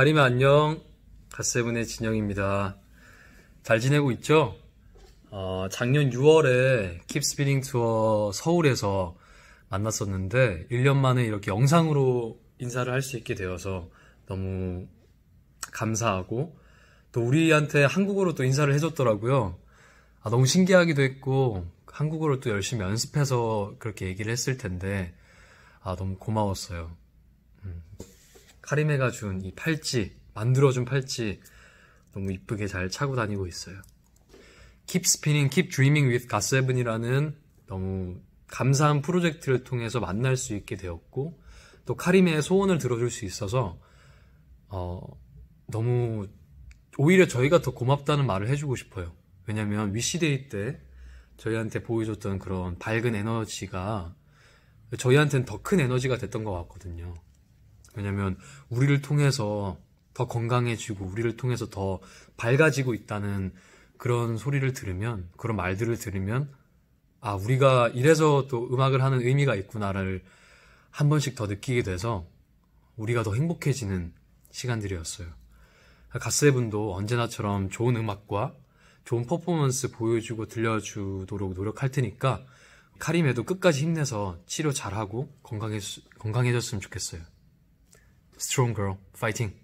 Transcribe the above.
가림아 안녕 갓세븐의 진영입니다 잘 지내고 있죠? 어, 작년 6월에 킵스피닝 투어 서울에서 만났었는데 1년 만에 이렇게 영상으로 인사를 할 수 있게 되어서 너무 감사하고 또 우리한테 한국어로 또 인사를 해줬더라고요 아, 너무 신기하기도 했고 한국어를 또 열심히 연습해서 그렇게 얘기를 했을 텐데 아, 너무 고마웠어요 카림해가 준 이 팔찌, 만들어준 팔찌 너무 이쁘게 잘 차고 다니고 있어요. Keep Spinning, Keep Dreaming with GOT7이라는 너무 감사한 프로젝트를 통해서 만날 수 있게 되었고 또 카림의 소원을 들어줄 수 있어서 어, 너무 오히려 저희가 더 고맙다는 말을 해주고 싶어요. 왜냐면 하 위시데이 때 저희한테 보여줬던 그런 밝은 에너지가 저희한테는 더 큰 에너지가 됐던 것 같거든요. 왜냐면 우리를 통해서 더 건강해지고 우리를 통해서 더 밝아지고 있다는 그런 소리를 들으면 그런 말들을 들으면 아 우리가 이래서 또 음악을 하는 의미가 있구나를 한 번씩 더 느끼게 돼서 우리가 더 행복해지는 시간들이었어요. 가스세븐도 언제나처럼 좋은 음악과 좋은 퍼포먼스 보여주고 들려주도록 노력할 테니까 카림에도 끝까지 힘내서 치료 잘하고 건강해졌으면 좋겠어요. strong girl fighting.